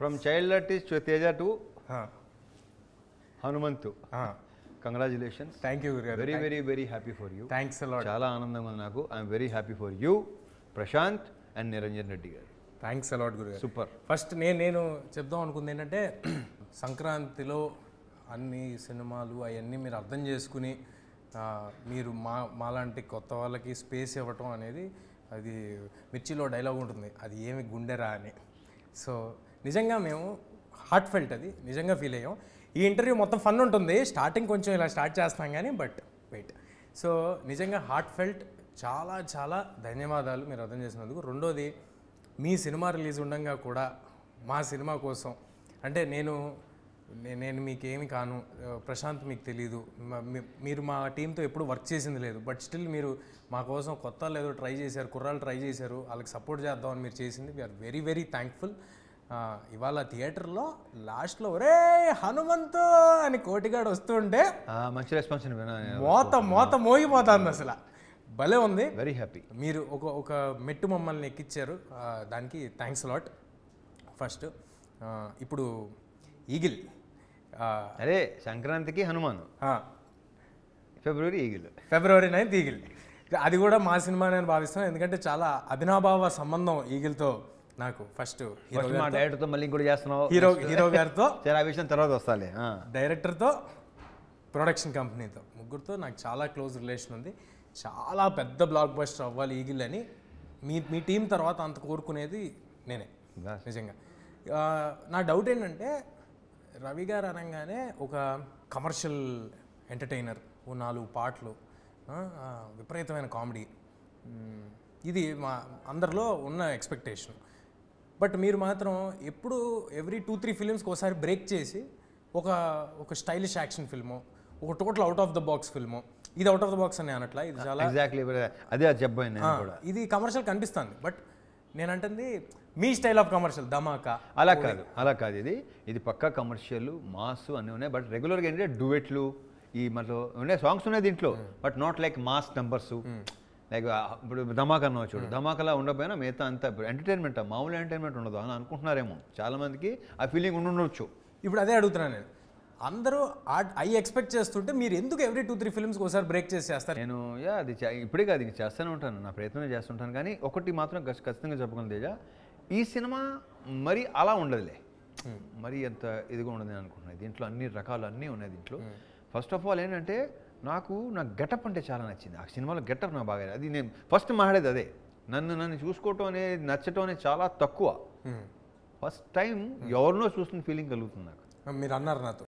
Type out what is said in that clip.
from child artist Teja to Hanumanthu congratulation thank you very very very happy for you thanks చాలా ఆనందం ఉంది నాకు I'm very happy for you Prashanth and Niranjan Reddy garu thanks a lot గురు super first నేను నేను చెప్దాం అనుకుంది ఏంటంటే సంక్రాంతిలో అన్ని సినిమాలు అవన్నీ మీరు అర్థం చేసుకుని మీరు మా మాలాంటి కొత్త వాళ్ళకి స్పేస్ ఇవ్వటం అనేది అది మిర్చిలో డైలాగ్ ఉంటుంది అది ఏమి గుండెరా అని సో నిజంగా మేము హార్ట్ ఫెల్ట్ అది నిజంగా ఫీల్ అయ్యాం ఈ ఇంటర్వ్యూ మొత్తం ఫన్ ఉంటుంది స్టార్టింగ్ కొంచెం ఇలా స్టార్ట్ చేస్తాం కానీ బట్ వెయిట్ సో నిజంగా హార్ట్ ఫెల్ట్ చాలా చాలా ధన్యవాదాలు మీరు అర్థం చేసినందుకు రెండోది మీ సినిమా రిలీజ్ ఉండగా కూడా మా సినిమా కోసం అంటే నేను నేను మీకేమి కాను ప్రశాంత్ మీకు తెలీదు మీరు మా టీంతో ఎప్పుడు వర్క్ చేసింది లేదు బట్ స్టిల్ మీరు మా కోసం కొత్త లేదో ట్రై చేశారు కుర్రాలు ట్రై చేశారు వాళ్ళకి సపోర్ట్ చేద్దామని మీరు చేసింది వీఆర్ వెరీ వెరీ థ్యాంక్ఫుల్ ఇవాళ థియేటర్లో లాస్ట్లో ఒరే హనుమంతు అని కోటిగాడు వస్తుంటే మంచి రెస్పాన్స్ మోత మోత మోగిపోతుంది అసలు భలే ఉంది వెరీ హ్యాపీ మీరు ఒక ఒక మెట్టు మమ్మల్ని ఎక్కిచ్చారు దానికి థ్యాంక్స్ లాట్ ఫస్ట్ ఇప్పుడు ఈగిల్ అదే సంక్రాంతికి Hanuman February Eagle February ninth Eagle అది కూడా మా సినిమా నేను భావిస్తాను ఎందుకంటే చాలా అభినాభావ సంబంధం ఈగిల్తో నాకు ఫస్ట్ మా డైరెక్టర్తో మళ్ళీ ఇంకోటి చేస్తున్నావు హీరో హీరో గారితో ఆ విషయం తర్వాత వస్తాలే డైరెక్టర్తో ప్రొడక్షన్ కంపెనీతో ముగ్గురితో నాకు చాలా క్లోజ్ రిలేషన్ ఉంది చాలా పెద్ద బ్లాక్ బస్టర్ అవ్వాలి ఈగిల్ అని మీ మీ టీం తర్వాత అంత కోరుకునేది నేనే నిజంగా నా డౌట్ ఏంటంటే రవి గారు అనగానే ఒక కమర్షియల్ ఎంటర్టైనర్ ఓ నాలుగు పాటలు విపరీతమైన కామెడీ ఇది మా అందరిలో ఉన్న ఎక్స్పెక్టేషన్ బట్ మీరు మాత్రం ఎప్పుడు ఎవ్రీ టూ త్రీ ఫిలిమ్స్కి ఒకసారి బ్రేక్ చేసి ఒక ఒక స్టైలిష్ యాక్షన్ ఫిల్ము ఒక total out of the box film ఇది అవుట్ ఆఫ్ ద బాక్స్ అని అనట్లా ఇది చాలా ఎగ్జాక్ట్లీ అదే చెప్పబోయింది ఇది కమర్షియల్ కనిపిస్తుంది బట్ నేనంటుంది మీ స్టైల్ ఆఫ్ కమర్షియల్ ధమాకా అలా కాదు అలా కాదు ఇది ఇది పక్కా కమర్షియల్ మాస్ అన్నీ ఉన్నాయి బట్ రెగ్యులర్గా ఏంటంటే డువెట్లు ఈ మనలో ఉన్నాయి సాంగ్స్ ఉన్నాయి దీంట్లో but not like mass numbers like ఇప్పుడు ధమాకా అన్నావు చూడు ధమాకలా ఉండకపోయినా మిగతా అంతా ఇప్పుడు ఎంటర్టైన్మెంట్ మామూలు ఎంటర్టైన్మెంట్ ఉండదు అని అనుకుంటున్నారేమో చాలామందికి ఆ ఫీలింగ్ ఉండొచ్చు ఇప్పుడు అదే అడుగుతున్నాను నేను అందరూ ఐ ఎక్స్పెక్ట్ చేస్తుంటే మీరు ఎందుకు ఎవ్రీ టూ త్రీ ఫిల్మ్స్ ఒకసారి బ్రేక్ చేసి చేస్తారు నేను యా అది ఇప్పుడే కాదు ఇంక చేస్తూనే ఉంటాను నా ప్రయత్నం చేస్తుంటాను కానీ ఒకటి మాత్రం ఖచ్చితంగా చెప్పుకుని తేజ ఈ సినిమా మరి అలా ఉండదులే మరి అంత ఇదిగా ఉండదు నేను అనుకుంటున్నాను దీంట్లో అన్ని రకాలు అన్నీ ఉన్నాయి దీంట్లో ఫస్ట్ ఆఫ్ ఆల్ ఏంటంటే నాకు నా గెటప్ అంటే చాలా నచ్చింది ఆ సినిమాలో గెటప్ నాకు బాగా అది నేను ఫస్ట్ మాట్లాడేది అదే నన్ను నన్ను చూసుకోవటం అనేది నచ్చటం అనేది చాలా తక్కువ ఫస్ట్ టైం ఎవరినో చూసిన ఫీలింగ్ కలుగుతుంది నాకు మీరు అన్నారు నాతో